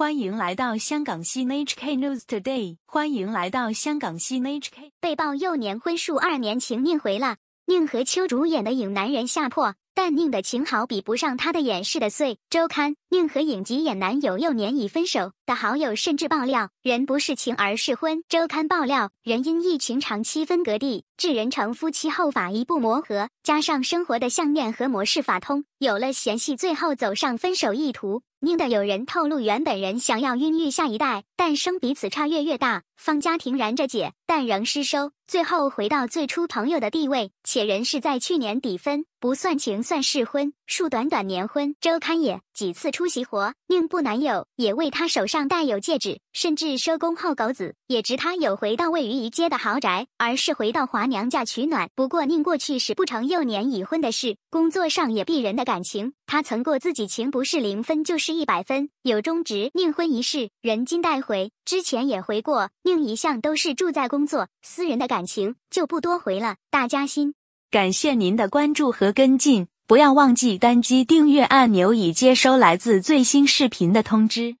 欢迎来到香港新 HK News Today。欢迎来到香港新 HK。被曝幼年婚数二年情命回了，宁和秋主演的影男人下破。但宁的情好比不上他的眼，是的碎周刊。宁和影集演男友幼年已分手的好友甚至爆料，人不是情而是婚。周刊爆料，人因疫情长期分隔地，至人成夫妻后法一步磨合，加上生活的相念和模式法通有了嫌隙，最后走上分手意图。宁的有人透露，原本人想要孕育下一代，但生彼此差越越大，方家庭然着解，但仍失收，最后回到最初朋友的地位，且人是在去年底分。不算情，算是婚。数短短年婚周刊也几次出席活，宁不男友也为他手上戴有戒指，甚至收工后狗子也指他有回到位于一街的豪宅，而是回到华娘家取暖。不过宁过去是不成幼年已婚的事，工作上也避人的感情。他曾过自己情不是零分就是一百分，有终止宁婚一事，人今带回之前也回过，宁一向都是住在工作，私人的感情就不多回了。大家心。感谢您的关注和跟进，不要忘记单击订阅按钮，以接收来自最新视频的通知。